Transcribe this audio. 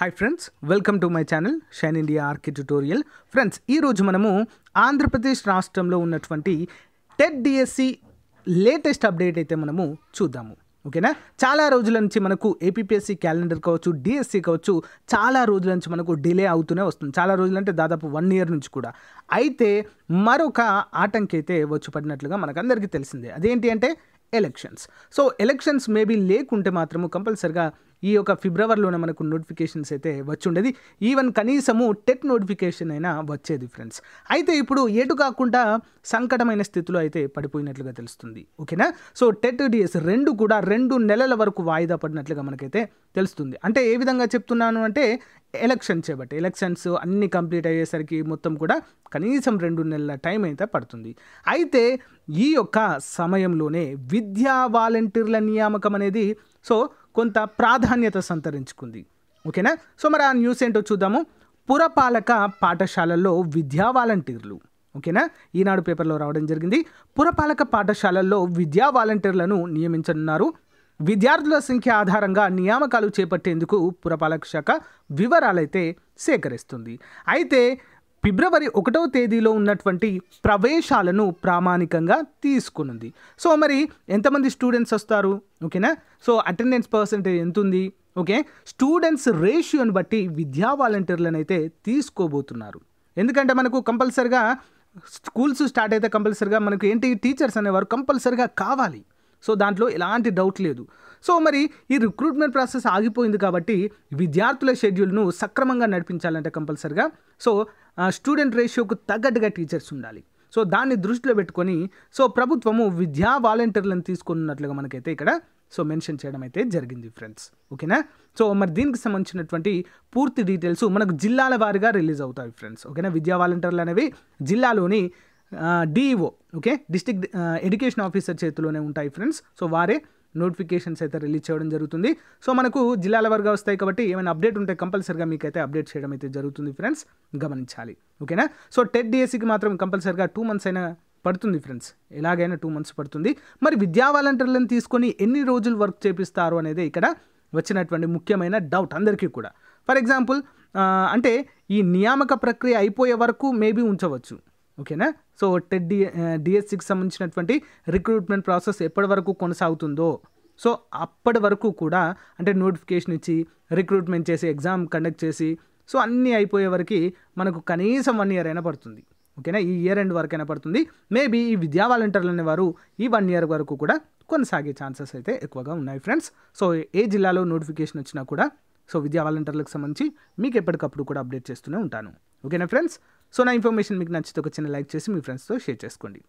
hi friends welcome to my channel shine India ఆర్కి tutorial friends ఈరోజు మనము ఆంధ్రప్రదేశ్ రాష్ట్రంలో ఉన్నటువంటి టెట్ డిఎస్సి లేటెస్ట్ అప్డేట్ అయితే మనము చూద్దాము ఓకేనా చాలా రోజుల నుంచి మనకు ఏపీఎస్సి క్యాలెండర్ కావచ్చు డిఎస్సి కావచ్చు చాలా రోజుల నుంచి మనకు డిలే అవుతూనే వస్తుంది చాలా రోజులు అంటే దాదాపు వన్ ఇయర్ నుంచి కూడా అయితే మరొక ఆటంకి అయితే వచ్చి పడినట్లుగా మనకు అందరికీ తెలిసిందే అదేంటి అంటే ఎలక్షన్స్ సో ఎలక్షన్స్ మేబీ లేకుంటే మాత్రము కంపల్సరిగా ఈ యొక్క ఫిబ్రవరిలోనే మనకు నోటిఫికేషన్స్ అయితే వచ్చి ఉండేది ఈవెన్ కనీసము టెట్ నోటిఫికేషన్ అయినా వచ్చేది ఫ్రెండ్స్ అయితే ఇప్పుడు ఎటు కాకుండా సంకటమైన స్థితిలో అయితే పడిపోయినట్లుగా తెలుస్తుంది ఓకేనా సో టెట్ డిఎస్ రెండు కూడా రెండు నెలల వరకు వాయిదా పడినట్లుగా మనకైతే తెలుస్తుంది అంటే ఏ విధంగా చెప్తున్నాను అంటే ఎలక్షన్ చేపట్టి ఎలక్షన్స్ అన్ని కంప్లీట్ అయ్యేసరికి మొత్తం కూడా కనీసం రెండు నెలల టైం అయితే పడుతుంది అయితే ఈ యొక్క సమయంలోనే విద్యా వాలంటీర్ల నియామకం అనేది సో కొంత ప్రాధాన్యత సంతరించుకుంది ఓకేనా సో మరి ఆ న్యూస్ ఏంటో చూద్దాము పురపాలక పాఠశాలల్లో విద్యా వాలంటీర్లు ఓకేనా ఈనాడు పేపర్లో రావడం జరిగింది పురపాలక పాఠశాలల్లో విద్యా వాలంటీర్లను నియమించనున్నారు విద్యార్థుల సంఖ్య ఆధారంగా నియామకాలు చేపట్టేందుకు పురపాలక శాఖ వివరాలైతే సేకరిస్తుంది అయితే ఫిబ్రవరి ఒకటవ తేదీలో ఉన్నటువంటి ప్రవేశాలను ప్రామాణికంగా తీసుకునుంది సో మరి ఎంతమంది స్టూడెంట్స్ వస్తారు ఓకేనా సో అటెండెన్స్ పర్సంటేజ్ ఎంత ఉంది ఓకే స్టూడెంట్స్ రేషియోని బట్టి విద్యా వాలంటీర్లను అయితే తీసుకోబోతున్నారు ఎందుకంటే మనకు కంపల్సరిగా స్కూల్స్ స్టార్ట్ అయితే కంపల్సరిగా మనకు ఏంటి టీచర్స్ అనేవారు కంపల్సరిగా కావాలి సో దాంట్లో ఎలాంటి డౌట్ లేదు సో మరి ఈ రిక్రూట్మెంట్ ప్రాసెస్ ఆగిపోయింది కాబట్టి విద్యార్థుల షెడ్యూల్ను సక్రమంగా నడిపించాలంటే కంపల్సరిగా సో స్టూడెంట్ రేషియోకు తగ్గట్టుగా టీచర్స్ ఉండాలి సో దాన్ని దృష్టిలో పెట్టుకొని సో ప్రభుత్వము విద్యా వాలంటీర్లను తీసుకున్నట్లుగా మనకైతే ఇక్కడ సో మెన్షన్ చేయడం అయితే జరిగింది ఫ్రెండ్స్ ఓకేనా సో మరి దీనికి సంబంధించినటువంటి పూర్తి డీటెయిల్స్ మనకు జిల్లాల వారిగా రిలీజ్ అవుతాయి ఫ్రెండ్స్ ఓకేనా విద్యా వాలంటీర్లు అనేవి జిల్లాలోని DEO okay district education officer చేతిలోనే ఉంటాయి ఫ్రెండ్స్ సో వారే నోటిఫికేషన్స్ అయితే రిలీజ్ చేయడం జరుగుతుంది సో మనకు జిల్లాల వరకు వస్తాయి కాబట్టి ఏమైనా అప్డేట్ ఉంటే కంపల్సరిగా మీకైతే అప్డేట్ చేయడం అయితే జరుగుతుంది ఫ్రెండ్స్ గమనించాలి ఓకేనా సో టెట్ డిఎస్సికి మాత్రం కంపల్సరిగా టూ మంత్స్ అయినా పడుతుంది ఫ్రెండ్స్ ఎలాగైనా టూ మంత్స్ పడుతుంది మరి విద్యా వాలంటీర్లను తీసుకొని ఎన్ని రోజులు వర్క్ చేపిస్తారు అనేది ఇక్కడ వచ్చినటువంటి ముఖ్యమైన డౌట్ అందరికీ కూడా ఫర్ ఎగ్జాంపుల్ uh, అంటే ఈ నియామక ప్రక్రియ అయిపోయే వరకు మేబీ ఉంచవచ్చు ఓకేనా సో టెడ్ డి డిఎస్సికి సంబంధించినటువంటి రిక్రూట్మెంట్ ప్రాసెస్ ఎప్పటి వరకు కొనసాగుతుందో సో అప్పటి వరకు కూడా అంటే నోటిఫికేషన్ ఇచ్చి రిక్రూట్మెంట్ చేసి ఎగ్జామ్ కండక్ట్ చేసి సో అన్నీ అయిపోయే వరకు మనకు కనీసం వన్ ఇయర్ అయినా పడుతుంది ఓకేనా ఈ ఇయర్ ఎండ్ వరకు అయినా పడుతుంది మేబీ ఈ విద్యా వాలంటీర్లు అనేవారు ఈ వన్ ఇయర్ వరకు కూడా కొనసాగే ఛాన్సెస్ అయితే ఎక్కువగా ఉన్నాయి ఫ్రెండ్స్ సో ఏ జిల్లాలో నోటిఫికేషన్ వచ్చినా కూడా సో విద్యా వాలంటీర్లకు సంబంధించి మీకు ఎప్పటికప్పుడు కూడా అప్డేట్ చేస్తూనే ఉంటాను ఓకేనా ఫ్రెండ్స్ సో నా ఇన్ఫర్మేషన్ మీకు నచ్చితే ఒక చిన్న లైక్ చేసి మీ ఫ్రెండ్స్తో షేర్ చేసుకోండి